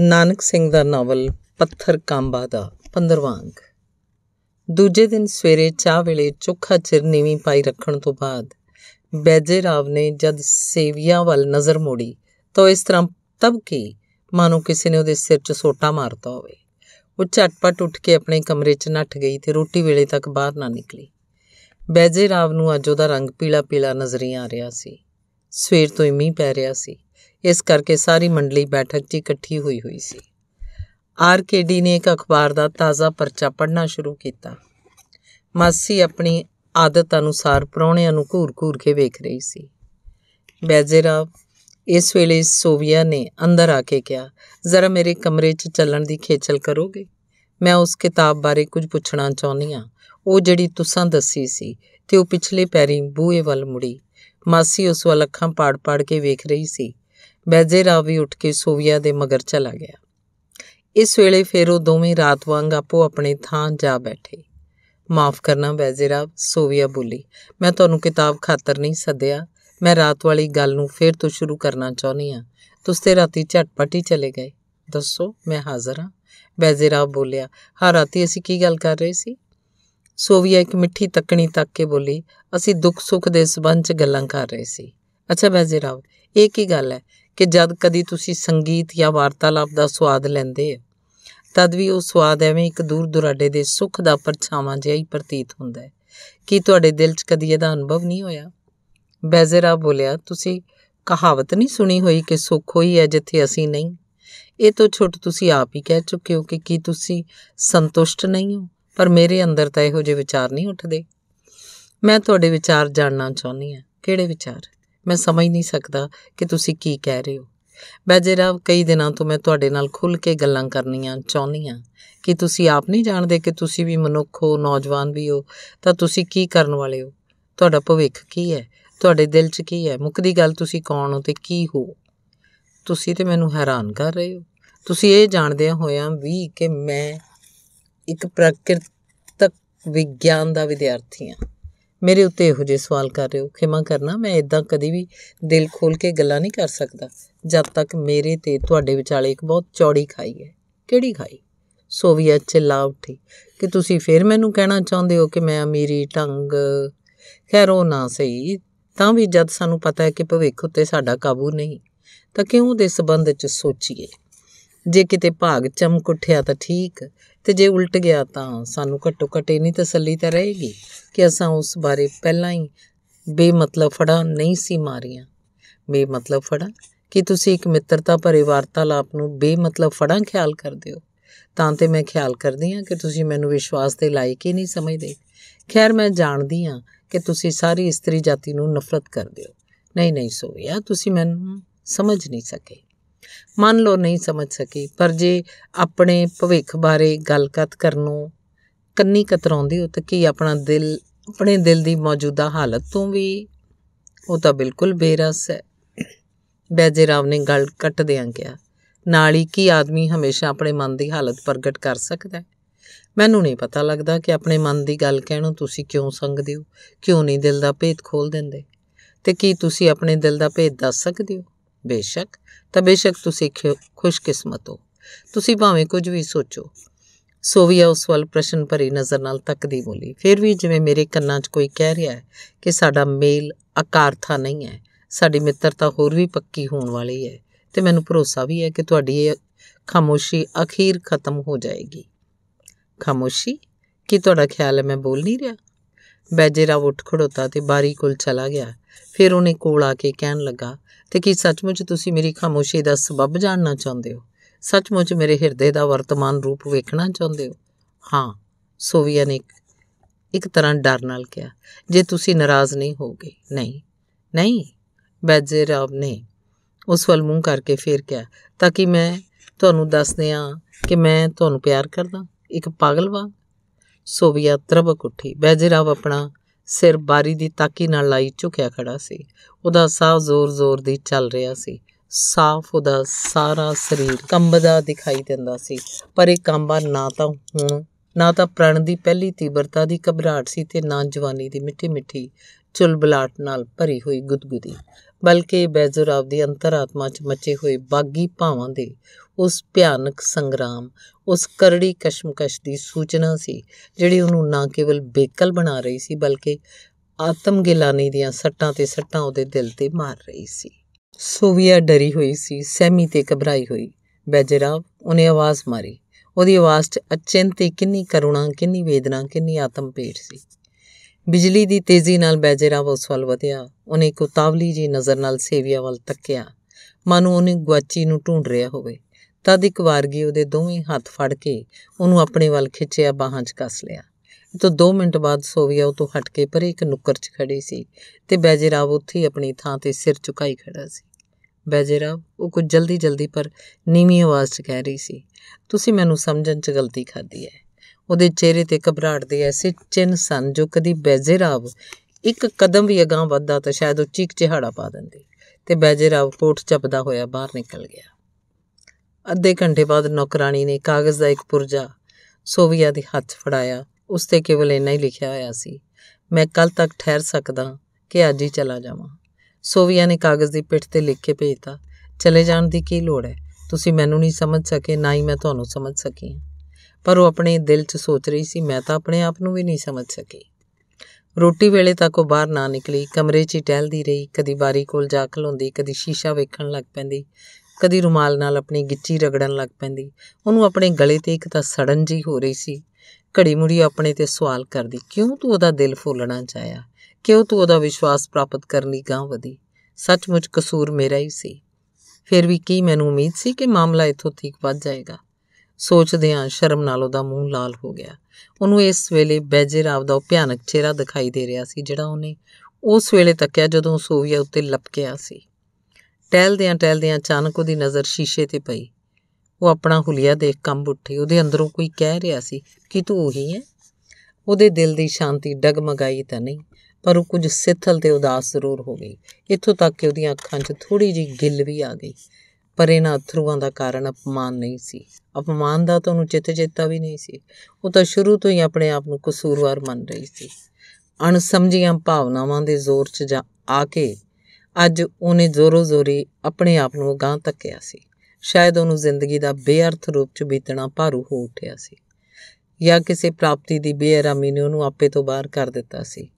ਨਾਨਕ ਸਿੰਘ ਦਾ novel ਪੱਥਰ ਕਾਂਬਾ ਦਾ 15ਵਾਂ ਅੰਕ ਦੂਜੇ ਦਿਨ ਸਵੇਰੇ ਚਾਹ ਵੇਲੇ ਚੁੱਖਾ ਚਿਰ ਨੀਵੀਂ ਪਾਈ ਰੱਖਣ ਤੋਂ ਬਾਅਦ ਬੈਜੇ ਰਾਵ ਨੇ ਜਦ ਸੇਵੀਆਂ ਵੱਲ ਨਜ਼ਰ ਮੋੜੀ ਤਾਂ ਇਸ ਤਰ੍ਹਾਂ ਤਬ ਕੀ ਮਾਨੋ ਕਿਸੇ ਨੇ ਉਹਦੇ ਸਿਰ 'ਚ ਸੋਟਾ ਮਾਰਤਾ ਹੋਵੇ ਉਹ ਝਟਪਟ ਉੱਠ ਕੇ ਆਪਣੇ ਕਮਰੇ 'ਚ ਨੱਠ ਗਈ ਤੇ ਰੋਟੀ ਵੇਲੇ ਤੱਕ ਬਾਹਰ ਨਾ ਨਿਕਲੀ ਬੈਜੇ ਰਾਵ ਨੂੰ ਅੱਜ ਉਹਦਾ ਰੰਗ ਪੀਲਾ ਪੀਲਾ ਨਜ਼ਰੀਆਂ ਆ ਰਿਹਾ ਸੀ ਸਵੇਰ ਤੋਂ ਹੀ ਮੀਂਹ ਪੈ ਰਿਹਾ ਸੀ ਇਸ ਕਰਕੇ ਸਾਰੀ ਮੰਡਲੀ ਬੈਠਕ 'ਚ ਇਕੱਠੀ ਹੋਈ ਹੋਈ ਸੀ ਆਰਕੇਡੀ ਨੇ ਇੱਕ ਅਖਬਾਰ ਦਾ ਤਾਜ਼ਾ ਪਰਚਾ ਪੜ੍ਹਨਾ ਸ਼ੁਰੂ ਕੀਤਾ ਮਾਸੀ ਆਪਣੀ ਆਦਤ ਅਨੁਸਾਰ ਪ੍ਰਾਹੁਣਿਆਂ ਨੂੰ ਘੂਰ-ਘੂਰ ਕੇ ਵੇਖ ਰਹੀ ਸੀ ਬੈਜੇਰਾ ਇਸ ਵੇਲੇ ਸੋਵੀਆ ਨੇ ਅੰਦਰ ਆ ਕੇ ਕਿਹਾ ਜ਼ਰਾ ਮੇਰੇ ਕਮਰੇ 'ਚ ਚੱਲਣ ਦੀ ਖੇਚਲ ਕਰੋਗੇ ਮੈਂ ਉਸ ਕਿਤਾਬ ਬਾਰੇ ਕੁਝ ਪੁੱਛਣਾ ਚਾਹੁੰਦੀ ਆ ਉਹ ਜਿਹੜੀ ਤੁਸੀਂ ਦੱਸੀ ਸੀ ਤੇ ਉਹ ਪਿਛਲੇ ਪੈਰੀ ਬੂਹੇ ਵੱਲ ਮੁੜੀ ਮਾਸੀ ਉਸ ਵੱਲ ਅੱਖਾਂ ਪਾੜ-ਪਾੜ ਕੇ ਵੇਖ ਰਹੀ ਸੀ ਬੈਜੇਰਾ ਵੀ ਉੱਠ ਕੇ ਸੋਵੀਆ ਦੇ ਮਗਰ ਚਲਾ ਗਿਆ ਇਸ ਵੇਲੇ ਫਿਰ ਉਹ ਦੋਵੇਂ ਰਾਤ ਵਾਂਗ ਆਪੋ ਆਪਣੇ ਥਾਂ ਜਾ ਬੈਠੇ ਮਾਫ ਕਰਨਾ ਬੈਜ਼ੇਰਾ ਸੋਵੀਆ ਬੋਲੀ ਮੈਂ ਤੁਹਾਨੂੰ ਕਿਤਾਬ ਖਾਤਰ ਨਹੀਂ ਸੱਦਿਆ ਮੈਂ ਰਾਤ ਵਾਲੀ ਗੱਲ ਨੂੰ ਫਿਰ ਤੋਂ ਸ਼ੁਰੂ ਕਰਨਾ ਚਾਹੁੰਦੀ ਆ ਤੁਸੀਂ ਤੇ ਰਾਤੀ ਝਟਪਟ ਹੀ ਚਲੇ ਗਏ ਦੱਸੋ ਮੈਂ ਹਾਜ਼ਰ ਹਾਂ ਬੈਜ਼ੇਰਾ ਬੋਲਿਆ ਹਾਂ ਰਾਤੀ ਅਸੀਂ ਕੀ ਗੱਲ ਕਰ ਰਹੇ ਸੀ ਸੋਵੀਆ ਇੱਕ ਮਿੱਠੀ ਤੱਕਣੀ ਤੱਕ ਕੇ ਬੋਲੀ ਅਸੀਂ ਦੁੱਖ ਸੁੱਖ ਦੇ ਸਬੰਧ 'ਚ ਗੱਲਾਂ ਕਰ ਰਹੇ ਸੀ ਅੱਛਾ ਬੈਜ਼ੇਰਾ ਇਹ ਕੀ ਗੱਲ ਹੈ ਕਿ ਜਦ ਕਦੀ ਤੁਸੀਂ ਸੰਗੀਤ ਜਾਂ ਵਾਰਤਾਲਾਪ ਦਾ ਸਵਾਦ ਲੈਂਦੇ ਹੋ ਤਦ ਵੀ ਉਹ ਸਵਾਦ ਐਵੇਂ ਇੱਕ ਦੂਰ ਦੁਰਾਡੇ ਦੇ ਸੁੱਖ ਦਾ ਪਰਛਾਵਾਂ ਜਿਹਾ ਹੀ ਪ੍ਰਤੀਤ ਹੁੰਦਾ ਹੈ ਕੀ ਤੁਹਾਡੇ ਦਿਲ 'ਚ ਕਦੀ ਇਹਦਾ ਅਨੁਭਵ ਨਹੀਂ ਹੋਇਆ ਬੈਜ਼ਰਾ ਬੋਲਿਆ ਤੁਸੀਂ ਕਹਾਵਤ ਨਹੀਂ ਸੁਣੀ ਹੋਈ ਕਿ ਸੁੱਖ ਹੋਈ ਹੈ ਜਿੱਥੇ ਅਸੀਂ ਨਹੀਂ ਇਹ ਤੋਂ ਛੁੱਟ ਤੁਸੀਂ ਆਪ ਹੀ ਕਹਿ ਚੁੱਕੇ ਹੋ ਕਿ ਕੀ ਤੁਸੀਂ ਸੰਤੁਸ਼ਟ ਨਹੀਂ ਹੋ ਪਰ ਮੇਰੇ ਅੰਦਰ ਤਾਂ ਇਹੋ ਜਿਹੇ ਵਿਚਾਰ ਨਹੀਂ ਉੱਠਦੇ ਮੈਂ ਤੁਹਾਡੇ ਵਿਚਾਰ ਜਾਣਨਾ ਚਾਹੁੰਦੀ ਹਾਂ ਕਿਹੜੇ ਵਿਚਾਰ ਮੈਂ ਸਮਝ ਨਹੀਂ ਸਕਦਾ ਕਿ ਤੁਸੀਂ ਕੀ ਕਹਿ ਰਹੇ ਹੋ ਬੈਜੇਰਾਵ ਕਈ ਦਿਨਾਂ ਤੋਂ ਮੈਂ ਤੁਹਾਡੇ ਨਾਲ ਖੁੱਲ ਕੇ ਗੱਲਾਂ ਕਰਨੀਆਂ ਚਾਹੁੰਦੀ ਹਾਂ ਕਿ ਤੁਸੀਂ ਆਪ ਨਹੀਂ ਜਾਣਦੇ ਕਿ ਤੁਸੀਂ ਵੀ ਮਨੁੱਖ ਹੋ ਨੌਜਵਾਨ ਵੀ ਹੋ ਤਾਂ ਤੁਸੀਂ ਕੀ ਕਰਨ ਵਾਲੇ ਹੋ ਤੁਹਾਡਾ ਭਵਿੱਖ ਕੀ ਹੈ ਤੁਹਾਡੇ ਦਿਲ 'ਚ ਕੀ ਹੈ ਮੁੱਖ ਦੀ ਗੱਲ ਤੁਸੀਂ ਕੌਣ ਹੋ ਤੇ ਕੀ ਹੋ ਤੁਸੀਂ ਤੇ ਮੈਨੂੰ ਹੈਰਾਨ ਕਰ ਰਹੇ ਹੋ ਤੁਸੀਂ ਇਹ ਜਾਣਦੇ ਹੋਇਆਂ ਵੀ ਕਿ ਮੈਂ ਇੱਕ ਪ੍ਰਕਿਰਤਕ ਵਿਗਿਆਨ ਦਾ ਵਿਦਿਆਰਥੀ ਹਾਂ ਮੇਰੇ ਉੱਤੇ ਇਹੋ ਜਿਹੇ ਸਵਾਲ ਕਰ ਰਹੇ ਹੋ ਖਿਮਾ ਕਰਨਾ ਮੈਂ ਇਦਾਂ ਕਦੀ ਵੀ ਦਿਲ ਖੋਲ ਕੇ ਗੱਲਾਂ ਨਹੀਂ ਕਰ ਸਕਦਾ ਜਦ ਤੱਕ ਮੇਰੇ ਤੇ ਤੁਹਾਡੇ ਵਿਚਾਲੇ ਇੱਕ ਬਹੁਤ ਚੌੜੀ ਖਾਈ ਹੈ ਕਿਹੜੀ ਖਾਈ ਸੋਵੀਅਤ ਲਾਉ ਉੱਠੀ ਕਿ ਤੁਸੀਂ ਫੇਰ ਮੈਨੂੰ ਕਹਿਣਾ ਚਾਹੁੰਦੇ ਹੋ ਕਿ ਮੈਂ ਅਮੀਰੀ ਢੰਗ ਖੈਰ ਉਹ ਨਾ ਸਹੀ ਤਾਂ ਵੀ ਜਦ ਸਾਨੂੰ ਪਤਾ ਹੈ ਕਿ ਭਵਿੱਖ ਉੱਤੇ ਸਾਡਾ ਕਾਬੂ ਨਹੀਂ ਤਾਂ ਕਿਉਂ ਦੇ ਸਬੰਧ ਵਿੱਚ ਸੋਚੀਏ ਜੇ ਕਿਤੇ ਭਾਗ ਚਮਕ ਉੱਠਿਆ ਤਾਂ ਠੀਕ ਤੇ ਜੇ ਉਲਟ ਗਿਆ ਤਾਂ ਸਾਨੂੰ ਘੱਟੋ ਘਟੇ ਨਹੀਂ ਤਸੱਲੀ ਤਾਂ ਰਹੇਗੀ ਕਿ ਅਸਾਂ ਉਸ ਬਾਰੇ ਪਹਿਲਾਂ ਹੀ ਬੇਮਤਲਬ ਫੜਾ ਨਹੀਂ ਸੀ ਮਾਰੀਆਂ ਬੇਮਤਲਬ ਫੜਾ ਕਿ ਤੁਸੀਂ ਇੱਕ ਮਿੱਤਰਤਾ ਭਰੇ ਵਾਰਤਾਲਾਪ ਨੂੰ ਬੇਮਤਲਬ ਫੜਾ ਖਿਆਲ ਕਰਦੇ ਹੋ ਤਾਂ ਤੇ ਮੈਂ ਖਿਆਲ ਕਰਦੀ ਹਾਂ ਕਿ ਤੁਸੀਂ ਮੈਨੂੰ ਵਿਸ਼ਵਾਸ ਦੇ ਲਾਇਕ ਹੀ ਨਹੀਂ ਸਮਝਦੇ ਖੈਰ ਮੈਂ ਜਾਣਦੀ ਹਾਂ ਕਿ ਤੁਸੀਂ ਸਾਰੀ ਇਸਤਰੀ ਜਾਤੀ ਨੂੰ ਨਫ਼ਰਤ ਕਰਦੇ ਹੋ ਨਹੀਂ ਨਹੀਂ ਸੋਇਆ ਤੁਸੀਂ ਮੈਨੂੰ ਸਮਝ ਨਹੀਂ ਸਕੇ ਮੰਨ ਲਓ ਨਹੀਂ ਸਮਝ ਸਕੀ ਪਰ ਜੇ ਆਪਣੇ ਭਵਿੱਖ ਬਾਰੇ ਗੱਲਕੱਤ ਕਰਨੋਂ ਕੰਨੀ ਕਤਰਾਉਂਦੀ ਉਹ ਤਾਂ ਕੀ ਆਪਣਾ ਦਿਲ ਆਪਣੇ ਦਿਲ ਦੀ ਮੌਜੂਦਾ ਹਾਲਤ ਤੋਂ ਵੀ ਉਹ ਤਾਂ ਬਿਲਕੁਲ ਬੇਰਸ ਹੈ ਬੈਜੇ ਰਾਮ ਨੇ ਗੱਲ ਕੱਟ ਦਿਆਂ ਗਿਆ ਨਾਲ ਹੀ ਕੀ ਆਦਮੀ ਹਮੇਸ਼ਾ ਆਪਣੇ ਮਨ ਦੀ ਹਾਲਤ ਪ੍ਰਗਟ ਕਰ ਸਕਦਾ ਹੈ ਮੈਨੂੰ ਨਹੀਂ ਪਤਾ ਲੱਗਦਾ ਕਿ ਆਪਣੇ ਮਨ ਦੀ ਗੱਲ ਕਹਿਣੋ ਤੁਸੀਂ ਕਿਉਂ ਸੰਗਦੇ ਹੋ ਕਿਉਂ ਨਹੀਂ ਦਿਲ ਦਾ ਭੇਦ ਖੋਲ ਦਿੰਦੇ ਤੇ ਕੀ ਤੁਸੀਂ ਆਪਣੇ ਦਿਲ ਦਾ ਭੇਦ ਦੱਸ ਸਕਦੇ ਹੋ ਬੇਸ਼ੱਕ ਤਾਂ ਬੇਸ਼ੱਕ ਤੁਸੀਂ ਖੁਸ਼ਕਿਸਮਤ ਹੋ ਤੁਸੀਂ ਭਾਵੇਂ ਕੁਝ ਵੀ ਸੋਚੋ ਸੋਵੀਆ ਉਸ ਵੱਲ ਪ੍ਰਸ਼ਨ ਭਰੀ ਨਜ਼ਰ ਨਾਲ ਤੱਕਦੀ ਬੋਲੀ ਫਿਰ ਵੀ ਜਿਵੇਂ ਮੇਰੇ ਕੰਨਾਂ 'ਚ ਕੋਈ ਕਹਿ ਰਿਹਾ ਹੈ ਕਿ ਸਾਡਾ ਮੇਲ ਅਕਾਰਥਾ ਨਹੀਂ ਹੈ ਸਾਡੀ ਮਿੱਤਰਤਾ ਹੋਰ ਵੀ ਪੱਕੀ ਹੋਣ ਵਾਲੀ ਹੈ ਤੇ ਮੈਨੂੰ ਭਰੋਸਾ ਵੀ ਹੈ ਕਿ ਤੁਹਾਡੀ ਇਹ ਖਾਮੋਸ਼ੀ ਅਖੀਰ ਖਤਮ ਹੋ ਜਾਏਗੀ ਖਾਮੋਸ਼ੀ ਕੀ ਤੁਹਾਡਾ ਖਿਆਲ ਹੈ ਮੈਂ ਬੋਲ ਨਹੀਂ ਰਿਹਾ ਬੈਜੇਰਾ ਉੱਠ ਖੜੋਤਾ ਤੇ ਬਾਰੀ ਕੋਲ ਚਲਾ ਗਿਆ ਫਿਰ ਉਹਨੇ ਕੋਲ ਆ ਕੇ ਕਹਿਣ ਲੱਗਾ ਤੇ ਕੀ ਸੱਚਮੁੱਚ ਤੁਸੀਂ ਮੇਰੀ ਖਾਮੋਸ਼ੀ ਦਾ ਸਬਬ ਜਾਣਨਾ ਚਾਹੁੰਦੇ ਹੋ ਸੱਚਮੁੱਚ ਮੇਰੇ ਹਿਰਦੇ ਦਾ ਵਰਤਮਾਨ ਰੂਪ ਵੇਖਣਾ ਚਾਹੁੰਦੇ ਹੋ ਹਾਂ ਸੋਵੀਆ ਨੇ ਇੱਕ ਤਰ੍ਹਾਂ ਡਰ ਨਾਲ ਕਿਹਾ ਜੇ ਤੁਸੀਂ ਨਾਰਾਜ਼ ਨਹੀਂ ਹੋਗੇ ਨਹੀਂ ਨਹੀਂ ਬੈਜੇ ਨੇ ਉਸ ਵੱਲ ਮੂੰਹ ਕਰਕੇ ਫੇਰ ਕਿਹਾ ਤਾਂ ਕਿ ਮੈਂ ਤੁਹਾਨੂੰ ਦੱਸ ਦਿਆਂ ਕਿ ਮੈਂ ਤੁਹਾਨੂੰ ਪਿਆਰ ਕਰਦਾ ਇੱਕ ਪਾਗਲ ਸੋਵੀਆ ਤਰਬਕ ਉੱਠੀ ਬੈਜੇ ਆਪਣਾ ਸਿਰ ਬਾਰੀ ਦੀ ਤਾਕੀ ਨਾਲ ਲਾਈ ਝੁਕਿਆ ਖੜਾ ਸੀ ਉਹਦਾ ਸਾਹ ਜ਼ੋਰ-ਜ਼ੋਰ ਦੀ ਚੱਲ ਰਿਹਾ ਸੀ ਸਾਫ਼ ਉਹਦਾ ਸਾਰਾ ਸਰੀਰ ਕੰਬਦਾ ਦਿਖਾਈ ਦਿੰਦਾ ਸੀ ਪਰ ਇਹ ਕੰਬਾ ਨਾ ਤਾਂ ਹੁਣ ਨਾ ਤਾਂ ਪ੍ਰਣ ਦੀ ਪਹਿਲੀ ਤੀਬਰਤਾ ਦੀ ਕਬਰਾਟ ਸੀ ਤੇ ਨਾ ਜਵਾਨੀ ਦੀ ਮਿੱਠੀ ਮਿੱਠੀ ਚੁਲਬਲਾਟ ਨਾਲ ਭਰੀ ਹੋਈ ਗੁਦਗੁਦੀ ਬਲਕਿ ਬੈਜ਼ੁਰਾਬ ਦੀ ਅੰਤਰਾਤਮਾ 'ਚ ਮੱਚੇ ਹੋਏ ਬਾਗੀ ਭਾਵਾਂ ਦੇ ਉਸ ਭਿਆਨਕ ਸੰਗਰਾਮ ਉਸ ਕਰੜੀ ਕਸ਼ਮਕਸ਼ ਦੀ ਸੂਚਨਾ ਸੀ ਜਿਹੜੀ ਉਹਨੂੰ ਨਾ ਕੇਵਲ ਬੇਕਲ ਬਣਾ ਰਹੀ ਸੀ ਬਲਕਿ ਆਤਮ ਗਿਲਾਨੀ ਦੀਆਂ ਸੱਟਾਂ ਤੇ ਸੱਟਾਂ ਉਹਦੇ ਦਿਲ ਤੇ ਮਾਰ ਰਹੀ ਸੀ ਸੋਵੀਆ ਡਰੀ ਹੋਈ ਸੀ ਸਹਿਮੀ ਤੇ ਘਬराई ਹੋਈ ਬੈਜਰਾਵ ਉਹਨੇ ਆਵਾਜ਼ ਮਾਰੀ ਉਹਦੀ ਆਵਾਜ਼ 'ਚ ਅਚਿੰਤ ਕਿੰਨੀ ਕਰੁਣਾ ਕਿੰਨੀ ਵੇਦਨਾ ਕਿੰਨੀ ਆਤਮ ਪੇਟ ਸੀ ਬਿਜਲੀ ਦੀ ਤੇਜ਼ੀ ਨਾਲ ਬੈਜਰਾਵ ਉਸ ਵੱਲ ਵਧਿਆ ਉਹਨੇ ਇੱਕ ਉਤਾਵਲੀ ਜੀ ਨਜ਼ਰ ਨਾਲ ਸੇਵੀਆ ਵੱਲ ਤੱਕਿਆ ਮਾਨੋ ਉਹਨੇ ਗਵਾਚੀ ਨੂੰ ਢੂੰਡ ਰਿਹਾ ਹੋਵੇ ਤਦ ਇੱਕ ਵਾਰਗੀ ਉਹਦੇ ਦੋਵੇਂ ਹੱਥ ਫੜ ਕੇ ਉਹਨੂੰ ਆਪਣੇ ਵੱਲ ਖਿੱਚਿਆ ਬਾਹਾਂ 'ਚ ਕੱਸ ਲਿਆ ਤੋ 2 ਮਿੰਟ ਬਾਅਦ ਸੋਵੀਆ ਉਹ ਤੋਂ ਹਟ ਕੇ ਪਰੇ ਇੱਕ ਨੁੱਕਰ 'ਚ ਖੜੀ ਸੀ ਤੇ ਬੈਜੇਰਾਵ ਉੱਥੇ ਹੀ ਆਪਣੀ ਥਾਂ ਤੇ ਸਿਰ ਝੁਕਾਈ ਖੜਾ ਸੀ ਬੈਜੇਰਾਵ ਉਹ ਕੁਝ ਜਲਦੀ-ਜਲਦੀ ਪਰ ਨੀਵੀਂ ਆਵਾਜ਼ 'ਚ ਕਹਿ ਰਹੀ ਸੀ ਤੁਸੀਂ ਮੈਨੂੰ ਸਮਝਣ 'ਚ ਗਲਤੀ ਖਾਦੀ ਹੈ ਉਹਦੇ ਚਿਹਰੇ ਤੇ ਘਬਰਾਹਟ ਦੇ ਐਸੇ ਚਿੰਨ ਸਨ ਜੋ ਕਦੀ ਬੈਜੇਰਾਵ ਇੱਕ ਕਦਮ ਵੀ ਅਗਾਹ ਵੱਧਦਾ ਤਾਂ ਸ਼ਾਇਦ ਉਹ ਚੀਕ ਚਿਹਾੜਾ ਪਾ ਦਿੰਦੀ ਤੇ ਬੈਜੇਰਾਵ ਕੋਟ ਚੱਪਦਾ ਹੋਇਆ ਬਾਹਰ ਨਿਕਲ ਗਿਆ ਅੱਧੇ ਘੰਟੇ ਬਾਅਦ ਨੌਕਰਾਨੀ ਨੇ ਕਾਗਜ਼ ਦਾ ਇੱਕ ਪੁਰਜਾ ਸੋਵੀਆ ਦੇ ਹੱਥ ਫੜਾਇਆ ਉਸ ਤੇ ਕੇਵਲ ਇੰਨਾ ਹੀ ਲਿਖਿਆ ਹੋਇਆ ਸੀ ਮੈਂ ਕੱਲ ਤੱਕ ਠਹਿਰ ਸਕਦਾ ਕਿ ਅੱਜ ਹੀ ਚਲਾ ਜਾਵਾਂ ਸੋਵੀਆ ਨੇ ਕਾਗਜ਼ ਦੀ ਪਿੱਠ ਤੇ ਲਿਖ ਕੇ ਭੇਜਤਾ ਚਲੇ ਜਾਣ ਦੀ ਕੀ ਲੋੜ ਹੈ ਤੁਸੀਂ ਮੈਨੂੰ ਨਹੀਂ ਸਮਝ ਸਕੇ ਨਾ ਹੀ ਮੈਂ ਤੁਹਾਨੂੰ ਸਮਝ ਸਕੀ ਪਰ ਉਹ ਆਪਣੇ ਦਿਲ 'ਚ ਸੋਚ ਰਹੀ ਸੀ ਮੈਂ ਤਾਂ ਆਪਣੇ ਆਪ ਨੂੰ ਵੀ ਨਹੀਂ ਸਮਝ ਸਕੀ ਰੋਟੀ ਵੇਲੇ ਤੱਕ ਉਹ ਬਾਹਰ ਨਾ ਨਿਕਲੀ ਕਮਰੇ 'ਚ ਹੀ ਟਹਿਲਦੀ ਰਹੀ ਕਦੀ ਬਾਰੀ ਕੋਲ ਜਾ ਖਲੋਂਦੀ ਕਦੀ ਸ਼ੀਸ਼ਾ ਵੇਖਣ ਲੱਗ ਪੈਂਦੀ ਕਦੀ ਰੁਮਾਲ ਨਾਲ ਆਪਣੀ ਗਿੱਚੀ ਰਗੜਨ ਲੱਗ ਪੈਂਦੀ ਉਹਨੂੰ ਆਪਣੇ ਗਲੇ ਤੇ ਇੱਕ ਤਾਂ ਸੜਨ ਜੀ ਹੋ ਰਹੀ ਸੀ ਘੜੀ ਮੁੜੀ ਆਪਣੇ ਤੇ ਸਵਾਲ ਕਰਦੀ ਕਿਉਂ ਤੂੰ ਉਹਦਾ ਦਿਲ ਫੋਲਣਾ ਚਾਹਿਆ ਕਿਉਂ ਤੂੰ ਉਹਦਾ ਵਿਸ਼ਵਾਸ ਪ੍ਰਾਪਤ ਕਰਨ ਲਈ ਗਾਂ ਵਧੀ ਸੱਚਮੁੱਚ ਕਸੂਰ ਮੇਰਾ ਹੀ ਸੀ ਫਿਰ ਵੀ ਕੀ ਮੈਨੂੰ ਉਮੀਦ ਸੀ ਕਿ ਮਾਮਲਾ ਇਥੋਂ ਠੀਕ ਵੱਧ ਜਾਏਗਾ ਸੋਚਦਿਆਂ ਸ਼ਰਮ ਨਾਲ ਉਹਦਾ ਮੂੰਹ ਲਾਲ ਹੋ ਗਿਆ ਉਹਨੂੰ ਇਸ ਵੇਲੇ ਬੈਜਰ ਆਪ ਦਾ ਉਹ ਭਿਆਨਕ ਚਿਹਰਾ ਦਿਖਾਈ ਦੇ ਰਿਹਾ ਸੀ ਜਿਹੜਾ ਉਹਨੇ ਉਸ ਵੇਲੇ ਤੱਕਿਆ ਜਦੋਂ ਸੋਵੀਆ ਉੱਤੇ ਲਪਕਿਆ ਸੀ ਟਹਿਲਦਿਆਂ ਟਹਿਲਦਿਆਂ ਅਚਾਨਕ ਉਹਦੀ ਨਜ਼ਰ ਸ਼ੀਸ਼ੇ ਤੇ ਪਈ ਉਹ ਆਪਣਾ ਹੁਲੀਆ ਦੇਖ ਕੰਬ ਉੱਠੀ ਉਹਦੇ ਅੰਦਰੋਂ ਕੋਈ ਕਹਿ ਰਿਹਾ ਸੀ ਕਿ ਤੂੰ ਉਹੀ ਹੈ ਉਹਦੇ ਦਿਲ ਦੀ ਸ਼ਾਂਤੀ ਡਗਮਗਾਈ ਤਾਂ ਨਹੀਂ ਪਰ ਉਹ ਕੁਝ ਸਿੱਥਲ ਤੇ ਉਦਾਸ ਜ਼ਰੂਰ ਹੋ ਗਈ ਇੱਥੋਂ ਤੱਕ ਕਿ ਉਹਦੀਆਂ ਅੱਖਾਂ 'ਚ ਥੋੜੀ ਜੀ ਗਿੱਲ ਵੀ ਆ ਗਈ ਪਰ ਇਹਨਾਂ ਅਥਰੂਆਂ ਦਾ ਕਾਰਨ અપਮਾਨ ਨਹੀਂ ਸੀ અપਮਾਨ ਦਾ ਤਾਂ ਉਹਨੂੰ ਚਿੱਤ ਚੇਤਾ ਵੀ ਨਹੀਂ ਸੀ ਉਹ ਤਾਂ ਸ਼ੁਰੂ ਤੋਂ ਹੀ ਆਪਣੇ ਆਪ ਨੂੰ ਕਸੂਰਵਾਰ ਮੰਨ ਰਹੀ ਸੀ ਅਣਸਮਝੀਆਂ ਭਾਵਨਾਵਾਂ ਦੇ ਜ਼ੋਰ 'ਚ ਜਾ ਆ ਕੇ ਅੱਜ ਉਹਨੇ ਜ਼ੋਰੋ-ਜ਼ੋਰੀ ਆਪਣੇ ਆਪ ਨੂੰ ਗਾਂ ਤੱਕਿਆ ਸੀ ਸ਼ਾਇਦ ਉਹਨੂੰ ਜ਼ਿੰਦਗੀ ਦਾ ਬੇਅਰਥ ਰੂਪ 'ਚ ਬੀਤਣਾ ਭਾਰੂ ਹੋ ਉੱਠਿਆ ਸੀ ਜਾਂ ਕਿਸੇ ਪ੍ਰਾਪਤੀ ਦੀ ਬੇਅਰਾਮੀ ਨੇ ਉਹਨੂੰ ਆਪੇ ਤੋਂ ਬਾਹਰ ਕਰ ਦਿੱਤਾ ਸੀ